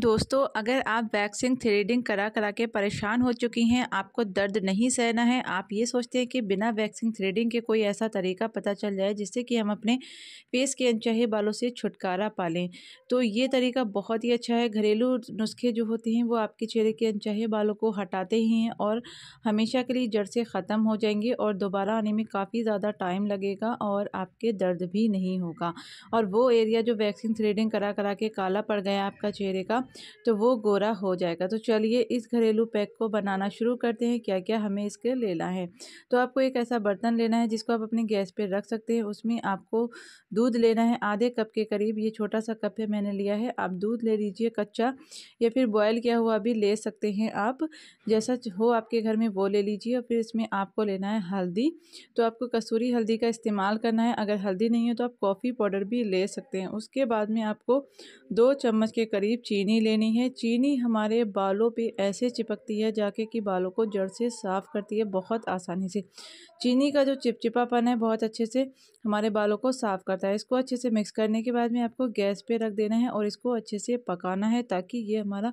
दोस्तों अगर आप वैक्सिंग थ्रेडिंग करा करा के परेशान हो चुकी हैं आपको दर्द नहीं सहना है आप ये सोचते हैं कि बिना वैक्सिंग थ्रेडिंग के कोई ऐसा तरीका पता चल जाए जिससे कि हम अपने फेस के अनचाहे बालों से छुटकारा पा लें तो ये तरीका बहुत ही अच्छा है घरेलू नुस्खे जो होते हैं वो आपके चेहरे के अनचाहे बालों को हटाते ही हैं और हमेशा के लिए जड़ से ख़त्म हो जाएंगे और दोबारा आने में काफ़ी ज़्यादा टाइम लगेगा और आपके दर्द भी नहीं होगा और वो एरिया जो वैक्सिंग थ्रेडिंग करा करा के काला पड़ गया आपका चेहरे का तो वो गोरा हो जाएगा तो चलिए इस घरेलू पैक को बनाना शुरू करते हैं क्या क्या हमें इसके लेना है तो आपको एक ऐसा बर्तन लेना है जिसको आप अपने गैस पर रख सकते हैं उसमें आपको दूध लेना है आधे कप के करीब ये छोटा सा कप है मैंने लिया है आप दूध ले लीजिए कच्चा या फिर बॉयल किया हुआ भी ले सकते हैं आप जैसा हो आपके घर में वो ले लीजिए और फिर इसमें आपको लेना है हल्दी तो आपको कसूरी हल्दी का इस्तेमाल करना है अगर हल्दी नहीं है तो आप कॉफ़ी पाउडर भी ले सकते हैं उसके बाद में आपको दो चम्मच के करीब चीनी चीनी लेनी है चीनी हमारे बालों पे ऐसे चिपकती है जाके कि बालों को जड़ से साफ़ करती है बहुत आसानी से चीनी का जो चिपचिपापन है बहुत अच्छे से हमारे बालों को साफ़ करता है इसको अच्छे से मिक्स करने के बाद में आपको गैस पे रख देना है और इसको अच्छे से पकाना है ताकि ये हमारा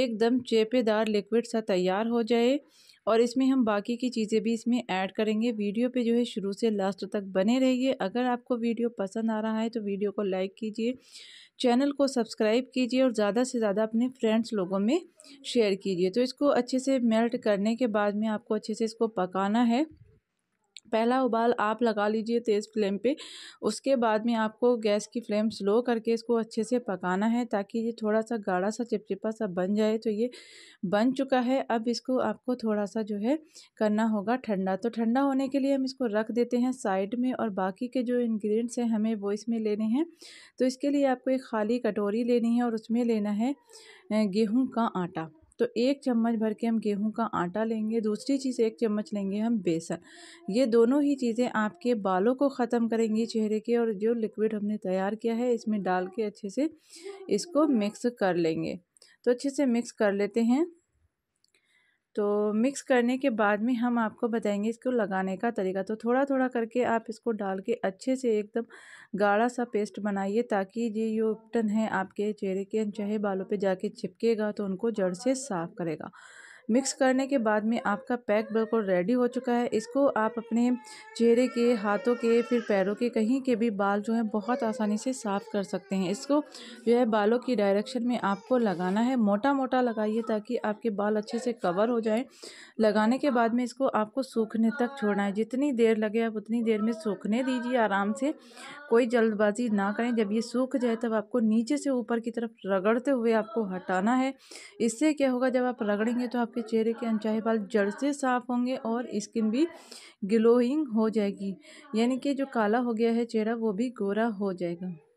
एकदम चेपेदार लिक्विड सा तैयार हो जाए और इसमें हम बाकी की चीज़ें भी इसमें ऐड करेंगे वीडियो पे जो है शुरू से लास्ट तक बने रहिए अगर आपको वीडियो पसंद आ रहा है तो वीडियो को लाइक कीजिए चैनल को सब्सक्राइब कीजिए और ज़्यादा से ज़्यादा अपने फ्रेंड्स लोगों में शेयर कीजिए तो इसको अच्छे से मेल्ट करने के बाद में आपको अच्छे से इसको पकाना है पहला उबाल आप लगा लीजिए तेज़ फ्लेम पे उसके बाद में आपको गैस की फ्लेम स्लो करके इसको अच्छे से पकाना है ताकि ये थोड़ा सा गाढ़ा सा चिपचिपा सा बन जाए तो ये बन चुका है अब इसको आपको थोड़ा सा जो है करना होगा ठंडा तो ठंडा होने के लिए हम इसको रख देते हैं साइड में और बाकी के जो इन्ग्रीडियंट्स हैं हमें वो इसमें लेने हैं तो इसके लिए आपको एक खाली कटोरी लेनी है और उसमें लेना है गेहूँ का आटा तो एक चम्मच भर के हम गेहूं का आटा लेंगे दूसरी चीज़ एक चम्मच लेंगे हम बेसन ये दोनों ही चीज़ें आपके बालों को ख़त्म करेंगी चेहरे के और जो लिक्विड हमने तैयार किया है इसमें डाल के अच्छे से इसको मिक्स कर लेंगे तो अच्छे से मिक्स कर लेते हैं तो मिक्स करने के बाद में हम आपको बताएंगे इसको लगाने का तरीका तो थोड़ा थोड़ा करके आप इसको डाल के अच्छे से एकदम गाढ़ा सा पेस्ट बनाइए ताकि ये जो उपटन है आपके चेहरे के चाहे बालों पे जाके चिपकेगा तो उनको जड़ से साफ़ करेगा मिक्स करने के बाद में आपका पैक बिल्कुल रेडी हो चुका है इसको आप अपने चेहरे के हाथों के फिर पैरों के कहीं के भी बाल जो है बहुत आसानी से साफ़ कर सकते हैं इसको जो है बालों की डायरेक्शन में आपको लगाना है मोटा मोटा लगाइए ताकि आपके बाल अच्छे से कवर हो जाए लगाने के बाद में इसको आपको सूखने तक छोड़ना है जितनी देर लगे आप उतनी देर में सूखने दीजिए आराम से कोई जल्दबाजी ना करें जब ये सूख जाए तब आपको नीचे से ऊपर की तरफ रगड़ते हुए आपको हटाना है इससे क्या होगा जब आप रगड़ेंगे तो आपके आपके चेहरे के अनचाहे बाल जड़ से साफ़ होंगे और स्किन भी ग्लोइंग हो जाएगी यानी कि जो काला हो गया है चेहरा वो भी गोरा हो जाएगा